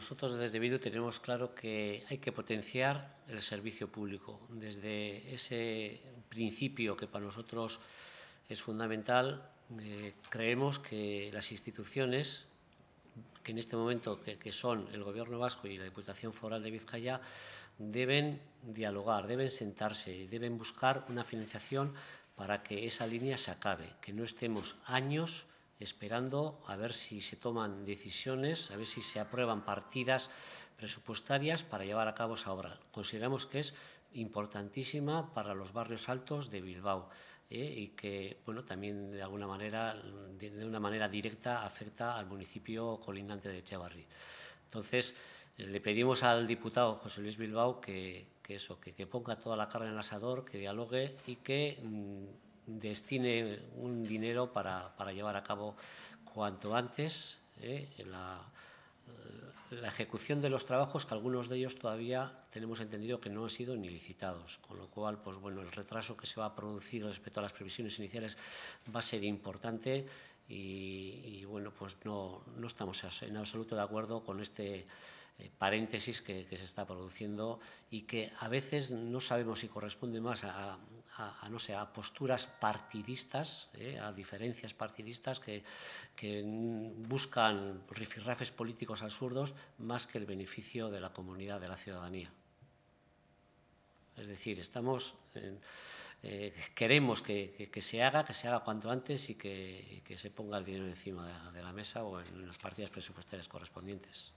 Nosotros desde Vido tenemos claro que hay que potenciar el servicio público. Desde ese principio que para nosotros es fundamental, eh, creemos que las instituciones que en este momento que, son el Gobierno vasco y la Diputación Foral de Vizcaya deben dialogar, deben sentarse, deben buscar una financiación para que esa línea se acabe, que no estemos años esperando a ver si se toman decisiones, a ver si se aprueban partidas presupuestarias para llevar a cabo esa obra. Consideramos que es importantísima para los barrios altos de Bilbao ¿eh? y que bueno también de alguna manera de, una manera directa afecta al municipio colindante de Echevarri. Entonces eh, le pedimos al diputado José Luis Bilbao que, eso que, ponga toda la carga en el asador, que dialogue y que mm, destine un dinero para, llevar a cabo cuanto antes eh, eh, la, ejecución de los trabajos que algunos de ellos todavía tenemos entendido que no han sido ni licitados, con lo cual pues bueno, el retraso que se va a producir respecto a las previsiones iniciales va a ser importante y, bueno, pues no, estamos en absoluto de acuerdo con este eh, paréntesis que, se está produciendo y que a veces no sabemos si corresponde más a, a, no sé, a posturas partidistas, eh, a diferencias partidistas que, buscan rifirrafes políticos absurdos más que el beneficio de la comunidad, de la ciudadanía. Es decir, estamos, eh, queremos que, se haga, que se haga cuanto antes y que, se ponga el dinero encima de la mesa o en las partidas presupuestarias correspondientes.